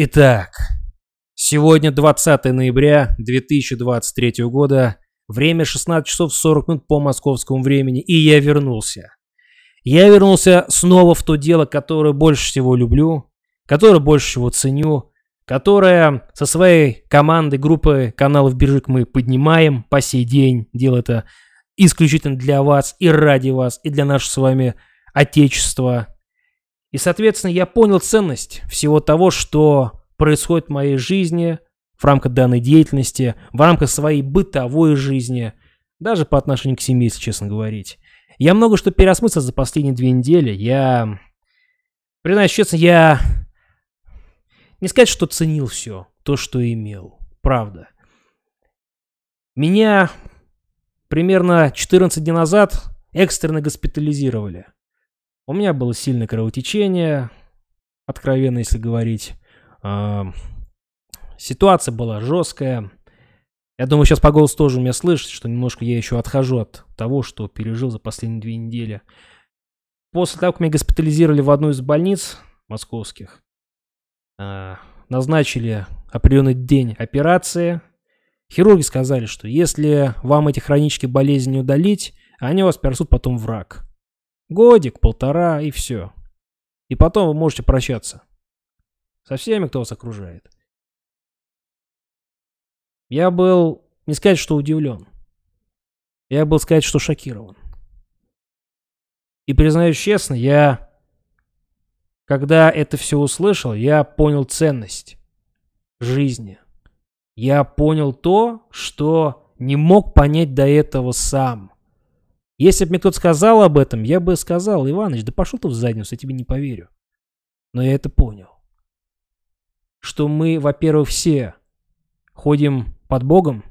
Итак, сегодня 20 ноября 2023 года, время 16 часов 40 минут по московскому времени, и я вернулся. Я вернулся снова в то дело, которое больше всего люблю, которое больше всего ценю, которое со своей командой, группы каналов Биржик мы поднимаем по сей день. Дело это исключительно для вас и ради вас, и для нашего с вами отечества, и, соответственно, я понял ценность всего того, что происходит в моей жизни, в рамках данной деятельности, в рамках своей бытовой жизни, даже по отношению к семье, если честно говорить. Я много что переосмыслил за последние две недели. Я... Признаюсь честно, я... Не сказать, что ценил все, то, что имел. Правда. Меня примерно 14 дней назад экстренно госпитализировали – у меня было сильное кровотечение, откровенно, если говорить. А, ситуация была жесткая. Я думаю, сейчас по голосу тоже у меня слышит, что немножко я еще отхожу от того, что пережил за последние две недели. После того, как меня госпитализировали в одну из больниц московских, а, назначили определенный день операции. Хирурги сказали, что если вам эти хронические болезни не удалить, они у вас перенесут потом в рак. Годик, полтора и все. И потом вы можете прощаться. Со всеми, кто вас окружает. Я был, не сказать, что удивлен. Я был сказать, что шокирован. И признаюсь честно, я, когда это все услышал, я понял ценность жизни. Я понял то, что не мог понять до этого сам. Если бы мне кто-то сказал об этом, я бы сказал, Иваныч, да пошел ты в задницу, я тебе не поверю. Но я это понял. Что мы, во-первых, все ходим под Богом,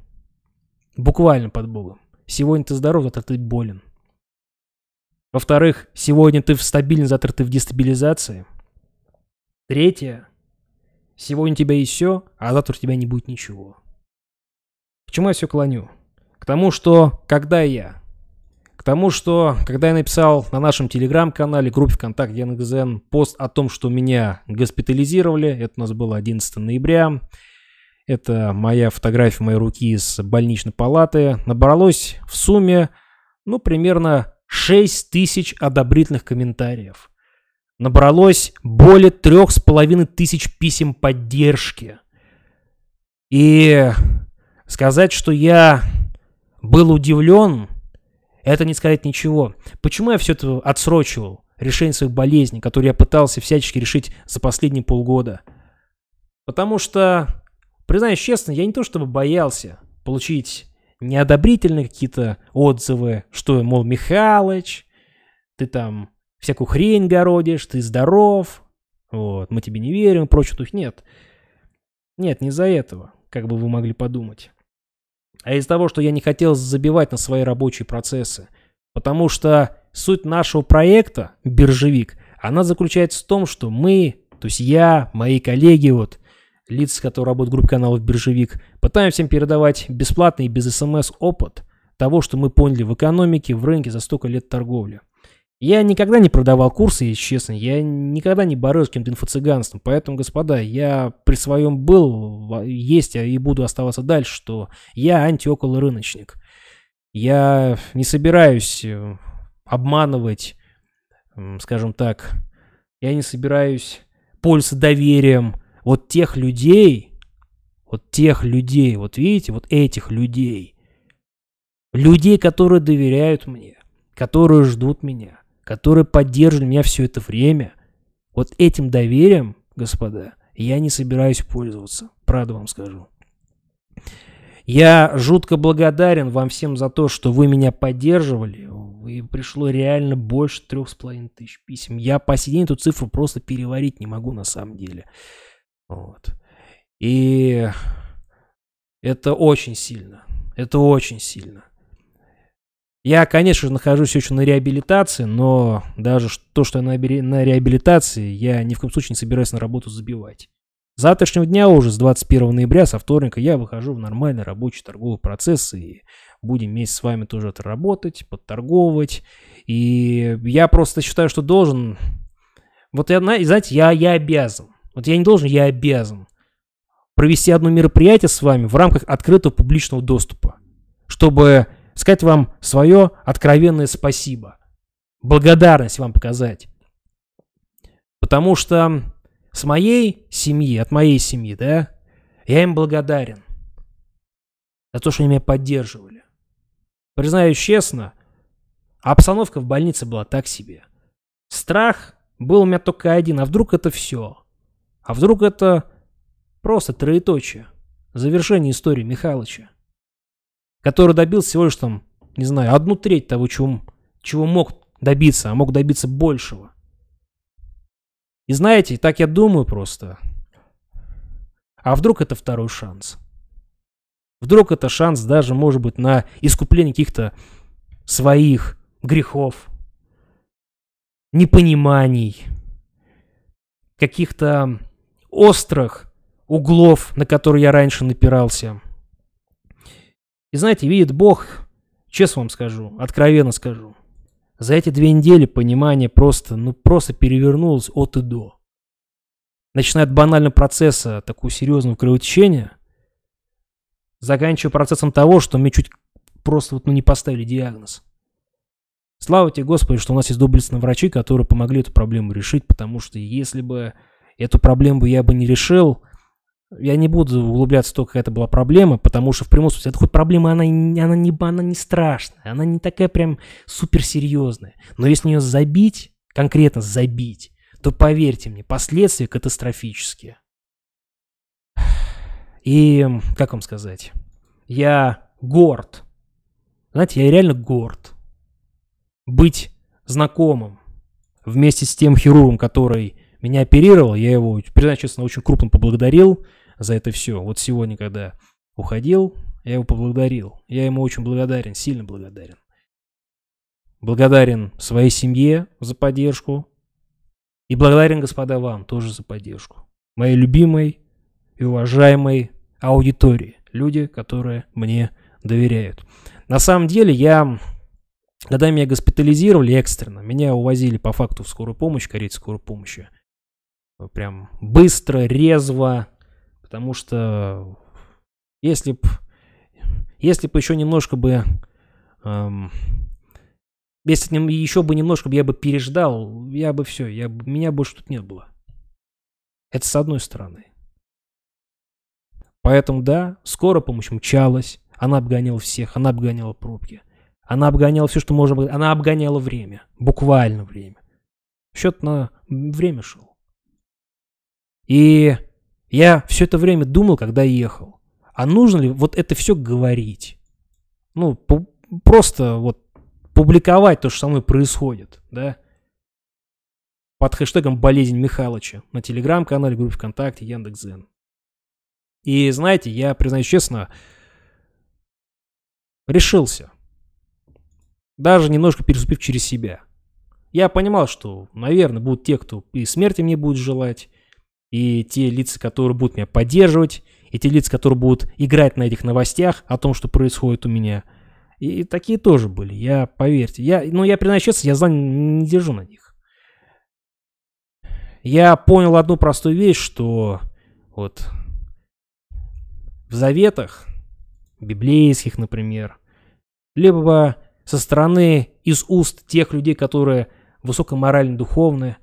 буквально под Богом. Сегодня ты здоров, завтра ты болен. Во-вторых, сегодня ты в стабильной, завтра ты в дестабилизации. Третье, сегодня у тебя есть все, а завтра у тебя не будет ничего. К чему я все клоню? К тому, что когда я тому, что когда я написал на нашем телеграм-канале, группе ВКонтакте НГЗН пост о том, что меня госпитализировали, это у нас было 11 ноября, это моя фотография моей руки из больничной палаты, набралось в сумме, ну, примерно 6 тысяч одобрительных комментариев. Набралось более трех с половиной тысяч писем поддержки. И сказать, что я был удивлен – это не сказать ничего. Почему я все это отсрочивал? Решение своих болезней, которые я пытался всячески решить за последние полгода. Потому что, признаюсь честно, я не то чтобы боялся получить неодобрительные какие-то отзывы, что, мол, Михалыч, ты там всякую хрень городишь, ты здоров, вот, мы тебе не верим и прочее. Нет, нет, не за этого, как бы вы могли подумать а из того, что я не хотел забивать на свои рабочие процессы. Потому что суть нашего проекта, биржевик, она заключается в том, что мы, то есть я, мои коллеги, вот, лица, которые работают в группе каналов «Биржевик», пытаемся всем передавать бесплатный и без СМС опыт того, что мы поняли в экономике, в рынке за столько лет торговли. Я никогда не продавал курсы, если честно. Я никогда не боролся с каким-то инфо-цыганством. Поэтому, господа, я при своем был, есть а и буду оставаться дальше, что я антиоколо Я не собираюсь э, обманывать, скажем так, я не собираюсь пользоваться доверием вот тех людей, вот тех людей, вот видите, вот этих людей, людей, которые доверяют мне, которые ждут меня которые поддерживали меня все это время, вот этим доверием, господа, я не собираюсь пользоваться. Правда вам скажу. Я жутко благодарен вам всем за то, что вы меня поддерживали. И пришло реально больше трех с половиной тысяч писем. Я по сей день эту цифру просто переварить не могу на самом деле. Вот. И это очень сильно. Это очень сильно. Я, конечно же, нахожусь еще на реабилитации, но даже то, что я на реабилитации, я ни в коем случае не собираюсь на работу забивать. С завтрашнего дня уже, с 21 ноября, со вторника, я выхожу в нормальный рабочий торговый процесс и будем вместе с вами тоже это работать, подторговывать. И я просто считаю, что должен... Вот я, знаете, я, я обязан. Вот я не должен, я обязан провести одно мероприятие с вами в рамках открытого публичного доступа, чтобы сказать вам свое откровенное спасибо, благодарность вам показать. Потому что с моей семьи, от моей семьи, да, я им благодарен за то, что они меня поддерживали. Признаюсь честно, обстановка в больнице была так себе. Страх был у меня только один, а вдруг это все? А вдруг это просто троеточие, завершение истории Михалыча? который добил всего лишь там, не знаю, одну треть того, чего, чего мог добиться, а мог добиться большего. И знаете, так я думаю просто. А вдруг это второй шанс? Вдруг это шанс даже, может быть, на искупление каких-то своих грехов, непониманий, каких-то острых углов, на которые я раньше напирался – и знаете, видит Бог, честно вам скажу, откровенно скажу, за эти две недели понимание просто, ну просто перевернулось от и до. Начиная от банального процесса, такого серьезного кровотечения, заканчивая процессом того, что мне чуть просто вот, ну, не поставили диагноз. Слава тебе, Господи, что у нас есть доблестные врачи, которые помогли эту проблему решить, потому что если бы эту проблему я бы не решил, я не буду углубляться в то, какая это была проблема, потому что в прямом смысле, это хоть проблема, она, она, не, она не страшная, она не такая прям суперсерьезная. Но если ее забить, конкретно забить, то поверьте мне, последствия катастрофические. И, как вам сказать, я горд. Знаете, я реально горд быть знакомым вместе с тем хирургом, который меня оперировал, я его, признаюсь честно, очень крупно поблагодарил за это все. Вот сегодня, когда уходил, я его поблагодарил. Я ему очень благодарен, сильно благодарен. Благодарен своей семье за поддержку. И благодарен, господа, вам тоже за поддержку. Моей любимой и уважаемой аудитории. Люди, которые мне доверяют. На самом деле я... Когда меня госпитализировали экстренно, меня увозили по факту в скорую помощь, корейцы скорой помощи. Прям быстро, резво, Потому что если бы если бы еще немножко бы эм, если еще бы немножко бы я бы переждал, я бы все, я бы, меня больше тут не было. Это с одной стороны. Поэтому да, скоро помощь мчалась, она обгоняла всех, она обгоняла пробки. Она обгоняла все, что можно было. Она обгоняла время. Буквально время. Счет на время шел. И я все это время думал, когда ехал. А нужно ли вот это все говорить? Ну, по- просто вот публиковать то, что со мной происходит, да? Под хэштегом «Болезнь Михалыча» на телеграм-канале, группе ВКонтакте, Яндекс.Зен. И знаете, я, признаюсь честно, решился. Даже немножко переступив через себя. Я понимал, что, наверное, будут те, кто и смерти мне будет желать, и те лица, которые будут меня поддерживать, и те лица, которые будут играть на этих новостях о том, что происходит у меня. И, и такие тоже были, я, поверьте. Я, ну, я признаюсь честно, я зла не, не держу на них. Я понял одну простую вещь, что вот в заветах, библейских, например, либо со стороны из уст тех людей, которые высокоморально-духовны,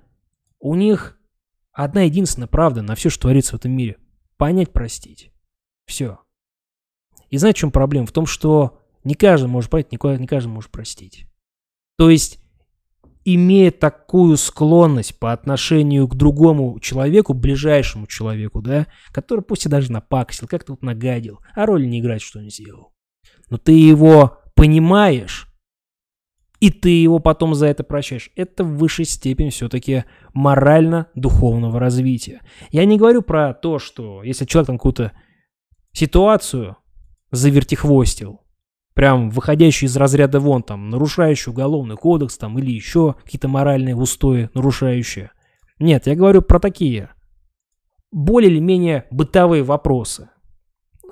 у них Одна единственная правда на все, что творится в этом мире. Понять, простить. Все. И знаете, в чем проблема? В том, что не каждый может понять, никуда не каждый может простить. То есть, имея такую склонность по отношению к другому человеку, ближайшему человеку, да, который пусть и даже напакостил, как-то вот нагадил, а роли не играть, что он сделал. Но ты его понимаешь, и ты его потом за это прощаешь. Это в высшей степени все-таки морально-духовного развития. Я не говорю про то, что если человек там какую-то ситуацию завертихвостил, прям выходящую из разряда вон, там, нарушающую уголовный кодекс, там, или еще какие-то моральные устои нарушающие. Нет, я говорю про такие более или менее бытовые вопросы.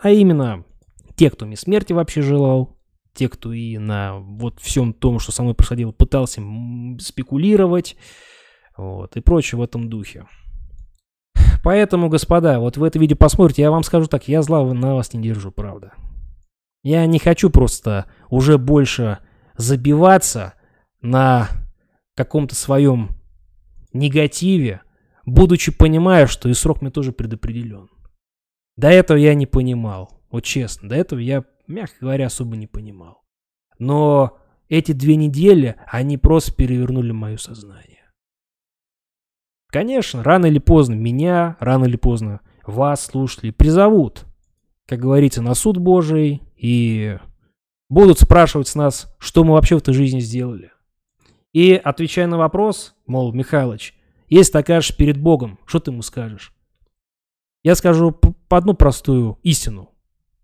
А именно, те, кто мне смерти вообще желал, те, кто и на вот всем том, что со мной происходило, пытался спекулировать, вот, и прочее в этом духе. Поэтому, господа, вот вы это видео посмотрите, я вам скажу так, я зла на вас не держу, правда. Я не хочу просто уже больше забиваться на каком-то своем негативе, будучи понимая, что и срок мне тоже предопределен. До этого я не понимал, вот честно, до этого я мягко говоря, особо не понимал. Но эти две недели, они просто перевернули мое сознание. Конечно, рано или поздно меня, рано или поздно вас, слушатели, призовут, как говорится, на суд Божий и будут спрашивать с нас, что мы вообще в этой жизни сделали. И отвечая на вопрос, мол, Михайлович, если ты окажешь перед Богом, что ты ему скажешь? Я скажу по одну простую истину,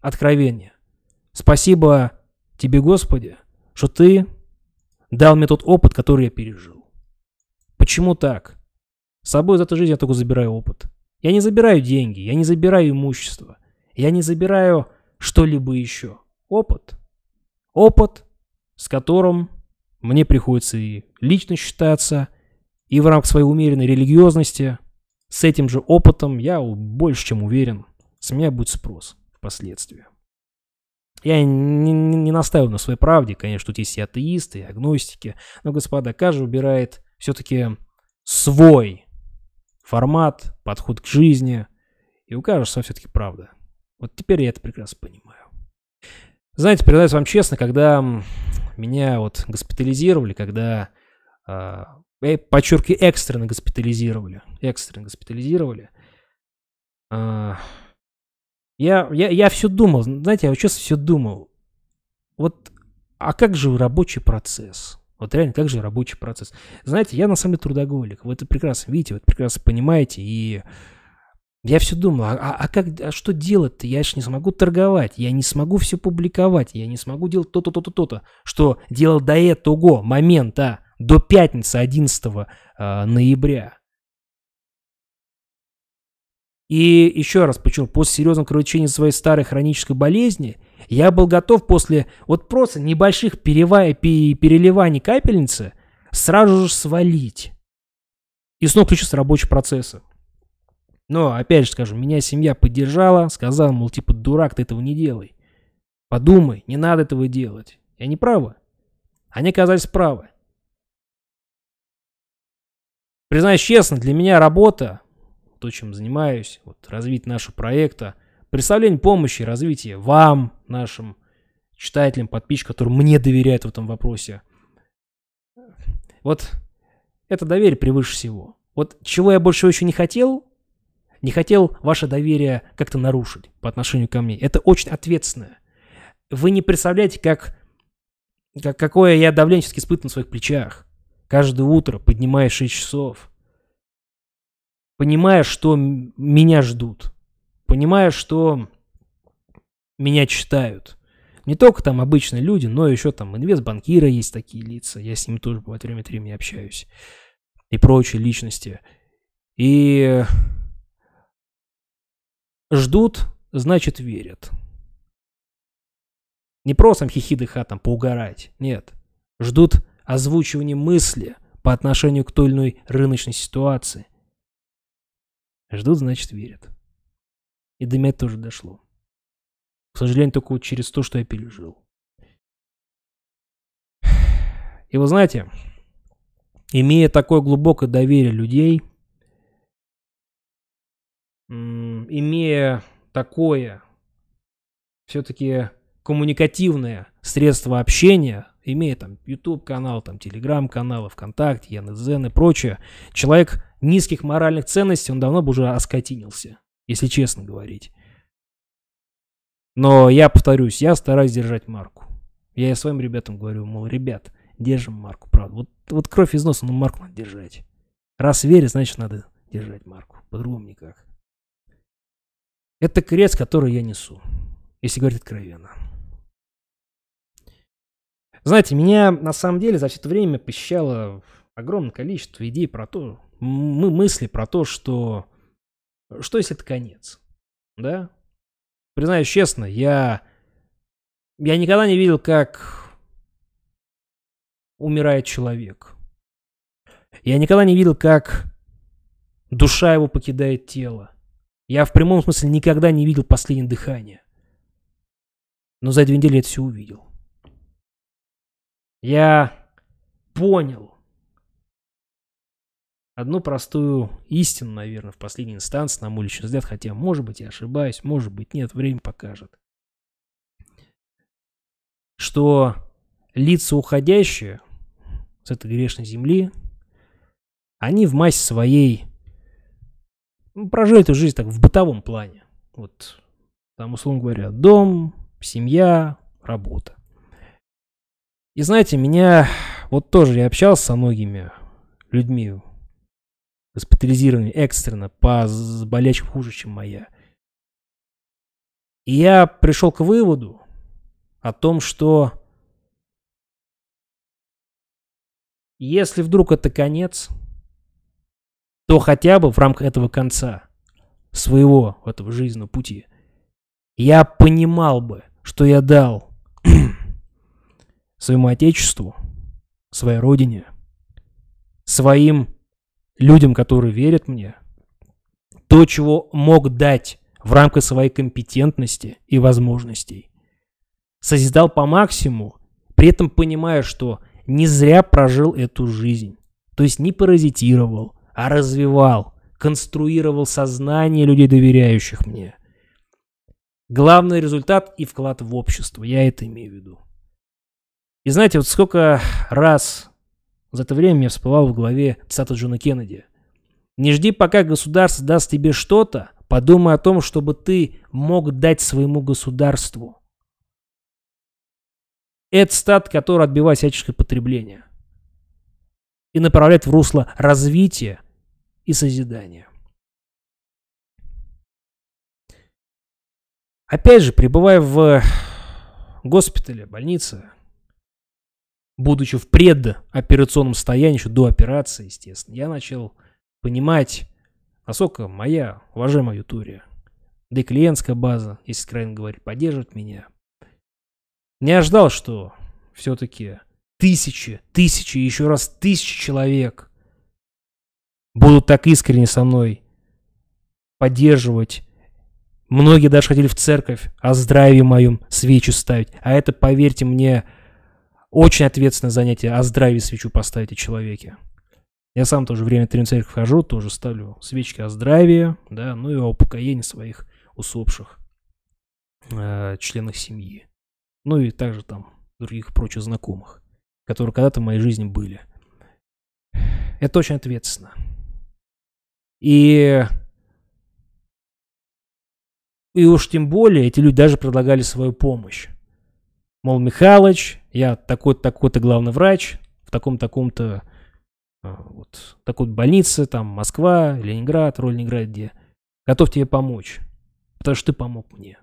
откровение. Спасибо тебе, Господи, что ты дал мне тот опыт, который я пережил. Почему так? С собой за эту жизнь я только забираю опыт. Я не забираю деньги, я не забираю имущество, я не забираю что-либо еще. Опыт. Опыт, с которым мне приходится и лично считаться, и в рамках своей умеренной религиозности. С этим же опытом я больше чем уверен, с меня будет спрос впоследствии. Я не, не, не настаиваю на своей правде, конечно, тут есть и атеисты, и агностики, но, господа, каждый выбирает все-таки свой формат, подход к жизни, и у каждого все-таки правда. Вот теперь я это прекрасно понимаю. Знаете, признаюсь вам честно, когда меня вот госпитализировали, когда, э, подчеркиваю, экстренно госпитализировали, экстренно госпитализировали, э, я, я, я все думал, знаете, я вот сейчас все думал. Вот, а как же рабочий процесс? Вот реально, как же рабочий процесс? Знаете, я на самом деле трудоголик. Вы это прекрасно видите, вы это прекрасно понимаете. И я все думал, а, а, а, как, а что делать-то? Я же не смогу торговать, я не смогу все публиковать, я не смогу делать то-то, то-то, то-то, что делал до этого момента, до пятницы 11 э, а, ноября. И еще раз почему после серьезного кровотечения своей старой хронической болезни, я был готов после вот просто небольших перева... переливаний капельницы сразу же свалить. И снова включиться рабочий процесс. Но, опять же скажу, меня семья поддержала, сказала, мол, типа, дурак, ты этого не делай. Подумай, не надо этого делать. Я не права. Они оказались правы. Признаюсь честно, для меня работа то, чем занимаюсь, вот развить нашего проекта, представление помощи, и развития вам, нашим читателям, подписчикам, которые мне доверяют в этом вопросе. Вот это доверие превыше всего. Вот чего я больше еще не хотел, не хотел ваше доверие как-то нарушить по отношению ко мне. Это очень ответственное. Вы не представляете, как, как какое я давление испытываю на своих плечах. Каждое утро, поднимаясь 6 часов, понимая, что меня ждут, понимая, что меня читают. Не только там обычные люди, но еще там инвестбанкира есть такие лица, я с ними тоже бывает время от времени общаюсь, и прочие личности. И ждут, значит верят. Не просто там дыха там поугарать, нет. Ждут озвучивания мысли по отношению к той или иной рыночной ситуации – Ждут, значит, верят. И до меня тоже дошло. К сожалению, только вот через то, что я пережил. И вы знаете, имея такое глубокое доверие людей, имея такое все-таки коммуникативное средство общения, имея там YouTube-канал, там Telegram-канал, ВКонтакте, ЯНЗН и прочее, человек низких моральных ценностей он давно бы уже оскотинился, если честно говорить. Но я повторюсь, я стараюсь держать марку. Я и своим ребятам говорю, мол, ребят, держим марку, правда. Вот, вот кровь из носа, но ну, марку надо держать. Раз веришь, значит, надо держать марку. По-другому никак. Это крест, который я несу, если говорить откровенно. Знаете, меня на самом деле за все это время посещало огромное количество идей про то, мы мысли про то, что что если это конец, да? Признаюсь честно, я я никогда не видел, как умирает человек. Я никогда не видел, как душа его покидает тело. Я в прямом смысле никогда не видел последнее дыхание. Но за две недели я это все увидел. Я понял, одну простую истину, наверное, в последней инстанции, на мой личный взгляд, хотя, может быть, я ошибаюсь, может быть, нет, время покажет. Что лица уходящие с этой грешной земли, они в массе своей ну, прожили эту жизнь так в бытовом плане. Вот, там, условно говоря, дом, семья, работа. И знаете, меня вот тоже, я общался со многими людьми госпитализированы экстренно по болячкам хуже, чем моя. И я пришел к выводу о том, что если вдруг это конец, то хотя бы в рамках этого конца, своего, этого жизненного пути, я понимал бы, что я дал своему отечеству, своей родине, своим людям, которые верят мне, то, чего мог дать в рамках своей компетентности и возможностей. Созидал по максимуму, при этом понимая, что не зря прожил эту жизнь. То есть не паразитировал, а развивал, конструировал сознание людей, доверяющих мне. Главный результат и вклад в общество, я это имею в виду. И знаете, вот сколько раз за это время мне всплывал в голове цитата Джона Кеннеди. «Не жди, пока государство даст тебе что-то, подумай о том, чтобы ты мог дать своему государству». Это стат, который отбивает всяческое потребление и направляет в русло развития и созидания. Опять же, пребывая в госпитале, больнице, будучи в предоперационном состоянии, еще до операции, естественно, я начал понимать, насколько моя уважаемая Ютурия, да и клиентская база, если крайне говорить, поддержит меня. Не ожидал, что все-таки тысячи, тысячи, еще раз тысячи человек будут так искренне со мной поддерживать. Многие даже хотели в церковь о здравии моем свечи ставить. А это, поверьте мне, очень ответственное занятие, о здравии свечу поставите человеке. Я сам тоже время в церковь хожу, тоже ставлю свечки о здравии, да, ну и о упокоении своих усопших э, членов семьи. Ну и также там других прочих знакомых, которые когда-то в моей жизни были. Это очень ответственно. И и уж тем более эти люди даже предлагали свою помощь. Мол, Михалыч, я такой-то, такой-то главный врач в таком-таком-то э, вот, такой больнице, там, Москва, Ленинград, роль где. Готов тебе помочь, потому что ты помог мне.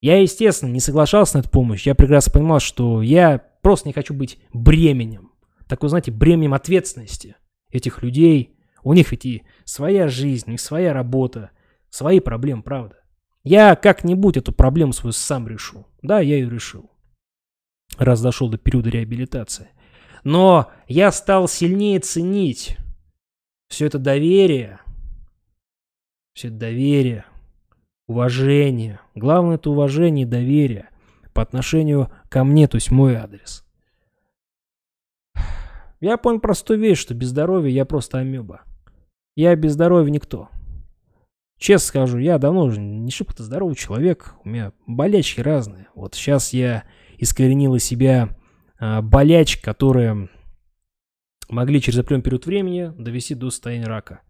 Я, естественно, не соглашался на эту помощь. Я прекрасно понимал, что я просто не хочу быть бременем. Такой, знаете, бременем ответственности этих людей. У них ведь и своя жизнь, и своя работа, свои проблемы, правда. Я как-нибудь эту проблему свою сам решу. Да, я ее решил. Раз дошел до периода реабилитации. Но я стал сильнее ценить все это доверие. Все это доверие, уважение. Главное это уважение и доверие по отношению ко мне, то есть мой адрес. Я понял простую вещь, что без здоровья я просто амеба. Я без здоровья никто. Честно скажу, я давно уже не шибко-то здоровый человек, у меня болячки разные. Вот сейчас я искоренил из себя э, болячки, которые могли через определенный период времени довести до состояния рака.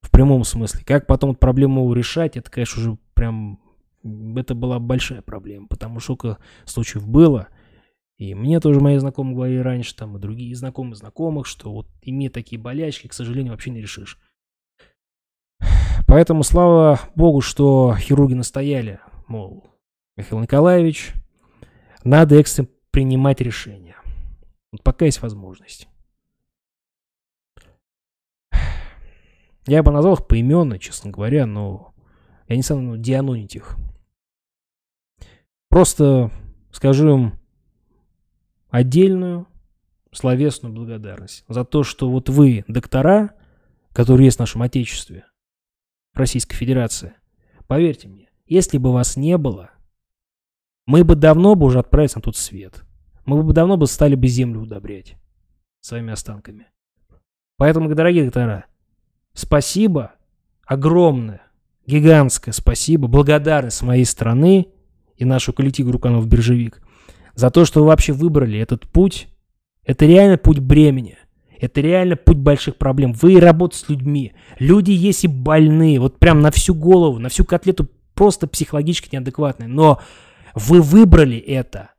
В прямом смысле. Как потом эту проблему решать, это, конечно, уже прям... Это была большая проблема, потому что сколько случаев было. И мне тоже мои знакомые говорили раньше, там, и другие знакомые знакомых, что вот имея такие болячки, к сожалению, вообще не решишь. Поэтому слава богу, что хирурги настояли, мол, Михаил Николаевич, надо экстренно принимать решение. Вот пока есть возможность. Я бы назвал их поименно, честно говоря, но я не стану дианонить их. Просто скажу им отдельную словесную благодарность за то, что вот вы, доктора, которые есть в нашем Отечестве – в Российской Федерации. Поверьте мне, если бы вас не было, мы бы давно бы уже отправились на тот свет. Мы бы давно бы стали бы землю удобрять своими останками. Поэтому, дорогие доктора, спасибо огромное, гигантское спасибо, благодарность моей страны и нашу коллективу Руканов-Биржевик за то, что вы вообще выбрали этот путь. Это реально путь бремени. Это реально путь больших проблем. Вы работаете с людьми. Люди есть и больные. Вот прям на всю голову, на всю котлету просто психологически неадекватные. Но вы выбрали это.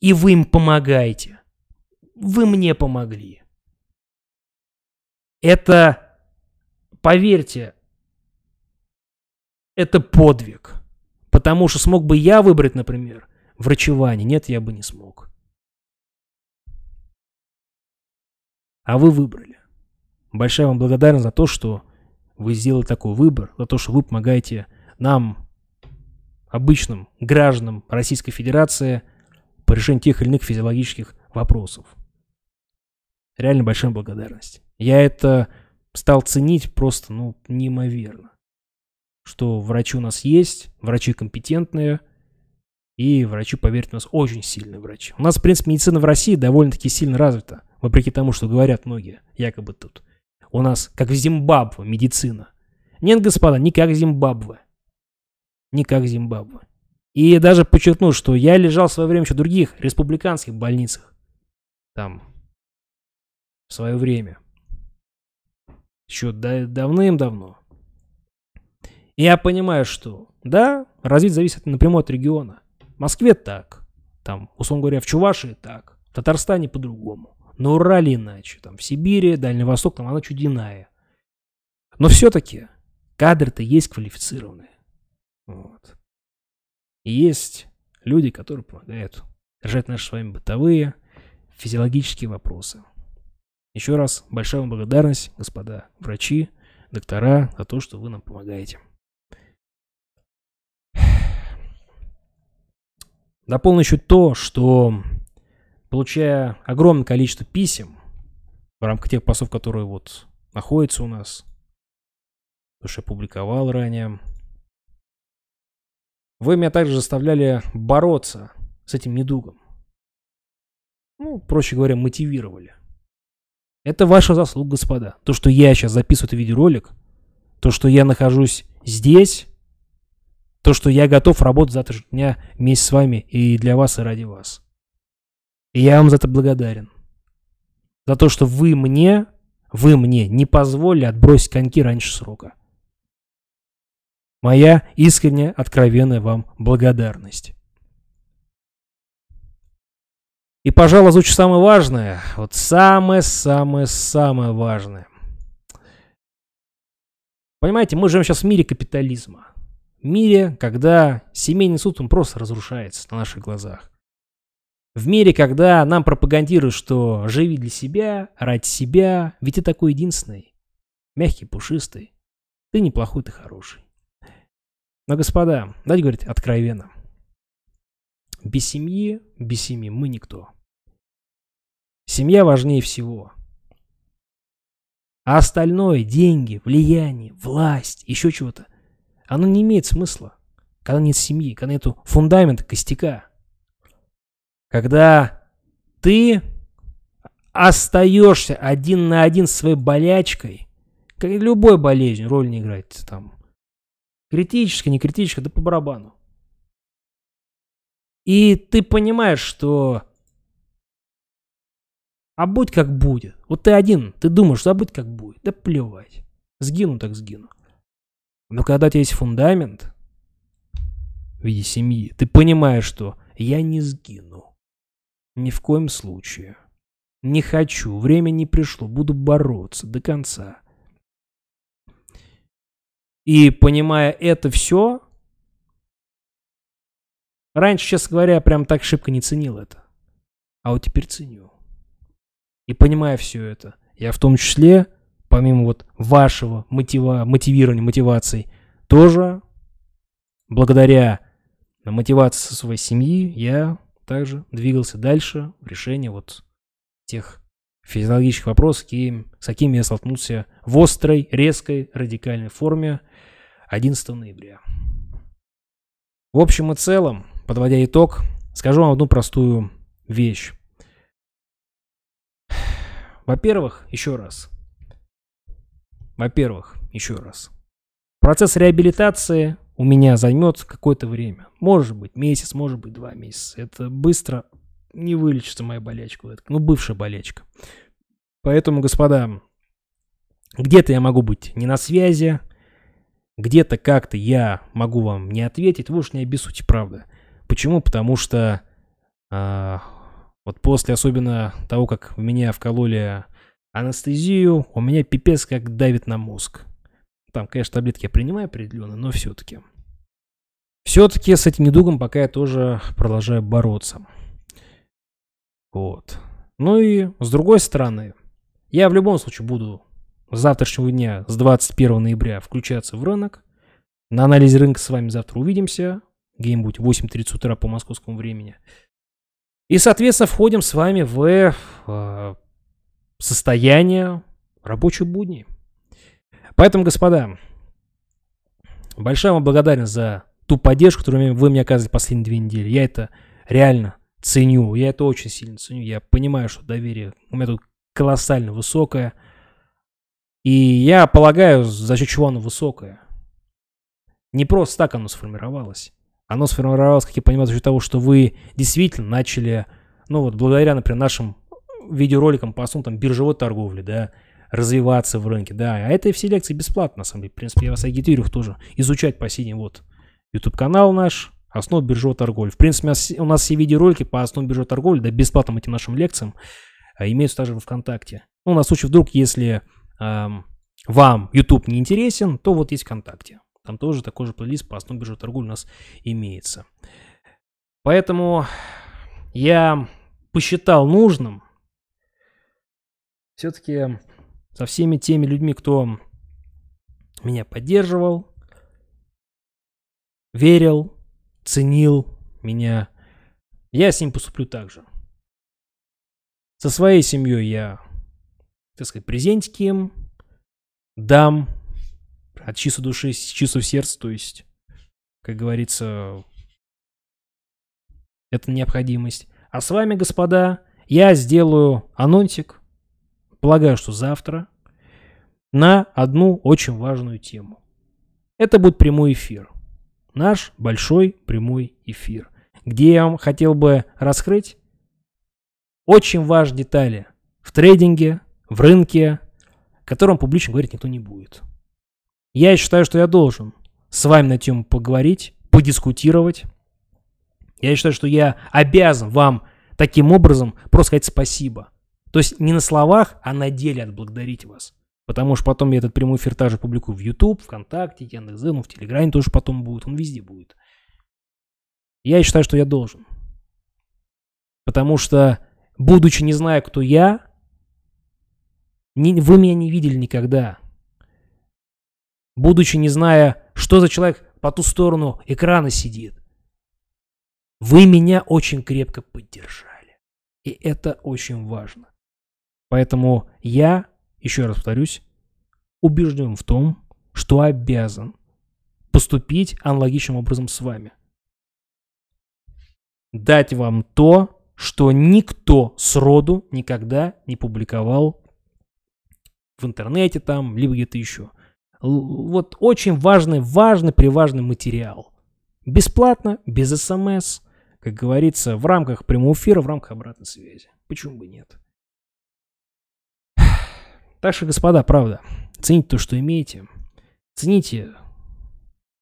И вы им помогаете. Вы мне помогли. Это, поверьте, это подвиг. Потому что смог бы я выбрать, например, врачевание. Нет, я бы не смог. а вы выбрали. Большая вам благодарность за то, что вы сделали такой выбор, за то, что вы помогаете нам, обычным гражданам Российской Федерации, по решению тех или иных физиологических вопросов. Реально большая благодарность. Я это стал ценить просто, ну, неимоверно. Что врачи у нас есть, врачи компетентные, и врачи, поверьте, у нас очень сильные врачи. У нас, в принципе, медицина в России довольно-таки сильно развита вопреки тому, что говорят многие, якобы тут. У нас, как в Зимбабве, медицина. Нет, господа, не как Зимбабве. Не как Зимбабве. И даже подчеркну, что я лежал в свое время еще в других республиканских больницах. Там. В свое время. Еще давным-давно. И я понимаю, что, да, развитие зависит напрямую от региона. В Москве так. Там, условно говоря, в Чувашии так. В Татарстане по-другому. На Урале иначе, там в Сибири, Дальний Восток, там она чуть иная. Но все-таки кадры-то есть квалифицированные. Вот. есть люди, которые помогают решать наши с вами бытовые, физиологические вопросы. Еще раз большая вам благодарность, господа врачи, доктора, за то, что вы нам помогаете. Дополню еще то, что получая огромное количество писем в рамках тех постов, которые вот находятся у нас, то, что я публиковал ранее, вы меня также заставляли бороться с этим недугом. Ну, проще говоря, мотивировали. Это ваша заслуга, господа. То, что я сейчас записываю этот видеоролик, то, что я нахожусь здесь, то, что я готов работать завтрашнего дня вместе с вами и для вас, и ради вас. И я вам за это благодарен. За то, что вы мне, вы мне не позволили отбросить коньки раньше срока. Моя искренняя, откровенная вам благодарность. И, пожалуй, озвучу самое важное. Вот самое-самое-самое важное. Понимаете, мы живем сейчас в мире капитализма. В мире, когда семейный суд, он просто разрушается на наших глазах. В мире, когда нам пропагандируют, что «живи для себя», «ради себя», ведь ты такой единственный, мягкий, пушистый, ты неплохой, ты хороший. Но, господа, дать говорить откровенно. Без семьи, без семьи мы никто. Семья важнее всего. А остальное, деньги, влияние, власть, еще чего-то, оно не имеет смысла, когда нет семьи, когда нету фундамента, костяка – когда ты остаешься один на один с своей болячкой, как и любой болезнь, роль не играет там. Критическая, не критическая, да по барабану. И ты понимаешь, что... А будь как будет. Вот ты один, ты думаешь, что а как будет. Да плевать. Сгину так сгину. Но когда у тебя есть фундамент в виде семьи, ты понимаешь, что я не сгину. Ни в коем случае. Не хочу, время не пришло, буду бороться до конца. И понимая это все, раньше, честно говоря, прям так шибко не ценил это. А вот теперь ценю. И понимая все это, я в том числе, помимо вот вашего мотива, мотивирования, мотиваций, тоже благодаря мотивации своей семьи я также двигался дальше в решении вот тех физиологических вопросов, с какими я столкнулся в острой, резкой, радикальной форме 11 ноября. В общем и целом, подводя итог, скажу вам одну простую вещь. Во-первых, еще раз. Во-первых, еще раз. Процесс реабилитации у меня займет какое-то время. Может быть, месяц, может быть, два месяца. Это быстро не вылечится моя болячка. Ну, бывшая болячка. Поэтому, господа, где-то я могу быть не на связи, где-то как-то я могу вам не ответить. Вы уж не обессудьте, правда. Почему? Потому что э, вот после особенно того, как в меня вкололи анестезию, у меня пипец как давит на мозг. Там, конечно, таблетки я принимаю определенно, но все-таки. Все-таки с этим недугом пока я тоже продолжаю бороться. Вот. Ну и с другой стороны, я в любом случае буду с завтрашнего дня, с 21 ноября, включаться в рынок. На анализе рынка с вами завтра увидимся. Где-нибудь 8.30 утра по московскому времени. И, соответственно, входим с вами в э, состояние рабочих будни. Поэтому, господа, большая вам благодарность за ту поддержку, которую вы мне оказывали последние две недели. Я это реально ценю, я это очень сильно ценю. Я понимаю, что доверие у меня тут колоссально высокое. И я полагаю, за счет чего оно высокое. Не просто так оно сформировалось. Оно сформировалось, как я понимаю, за счет того, что вы действительно начали, ну вот благодаря, например, нашим видеороликам по основном там, биржевой торговли, да, развиваться в рынке, да. А это все лекции бесплатно, на самом деле. В принципе, я вас агитирую их тоже изучать по синей вот YouTube-канал наш, основ биржевой торговли. В принципе, у нас все видеоролики по основам биржевой торговли, да, бесплатным этим нашим лекциям, а, имеются также в ВКонтакте. Ну, на случай вдруг, если эм, вам YouTube не интересен, то вот есть ВКонтакте. Там тоже такой же плейлист по основам биржевой торговли у нас имеется. Поэтому я посчитал нужным все-таки со всеми теми людьми, кто меня поддерживал, верил, ценил меня. Я с ним поступлю так же. Со своей семьей я, так сказать, презентики им дам от чистой души, с чистого сердца, то есть, как говорится, это необходимость. А с вами, господа, я сделаю анонсик, полагаю, что завтра, на одну очень важную тему. Это будет прямой эфир. Наш большой прямой эфир, где я вам хотел бы раскрыть очень важные детали в трейдинге, в рынке, о котором публично говорить никто не будет. Я считаю, что я должен с вами на тему поговорить, подискутировать. Я считаю, что я обязан вам таким образом просто сказать спасибо. То есть не на словах, а на деле отблагодарить вас. Потому что потом я этот прямой эфир также публикую в YouTube, ВКонтакте, Яндекс.Зен, ну, в Телеграме тоже потом будет, он везде будет. Я считаю, что я должен. Потому что, будучи не зная, кто я, не, вы меня не видели никогда. Будучи не зная, что за человек по ту сторону экрана сидит, вы меня очень крепко поддержали. И это очень важно. Поэтому я еще раз повторюсь, убежден в том, что обязан поступить аналогичным образом с вами. Дать вам то, что никто сроду никогда не публиковал в интернете там, либо где-то еще. Вот очень важный, важный, приважный материал. Бесплатно, без смс, эм как говорится, в рамках прямого эфира, в рамках обратной связи. Почему бы нет? Так что, господа, правда, цените то, что имеете. Цените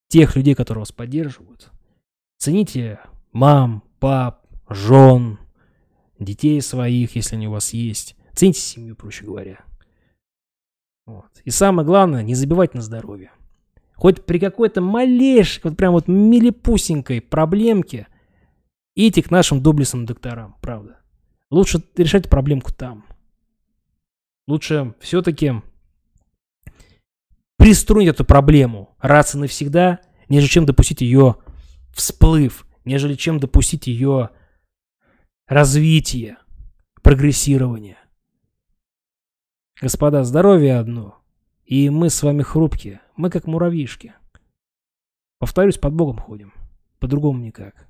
тех людей, которые вас поддерживают. Цените мам, пап, жен, детей своих, если они у вас есть. Цените семью, проще говоря. Вот. И самое главное, не забивайте на здоровье. Хоть при какой-то малейшей, вот прям вот милипусенькой проблемке идите к нашим доблестным докторам, правда. Лучше решать проблемку там лучше все-таки приструнить эту проблему раз и навсегда, нежели чем допустить ее всплыв, нежели чем допустить ее развитие, прогрессирование. Господа, здоровье одно, и мы с вами хрупкие, мы как муравьишки. Повторюсь, под Богом ходим, по-другому никак.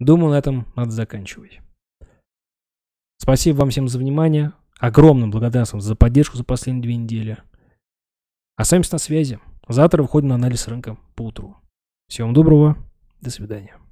Думаю, на этом надо заканчивать. Спасибо вам всем за внимание. Огромным благодарством за поддержку за последние две недели. Остаемся на связи. Завтра выходим на анализ рынка по утру. Всем доброго. До свидания.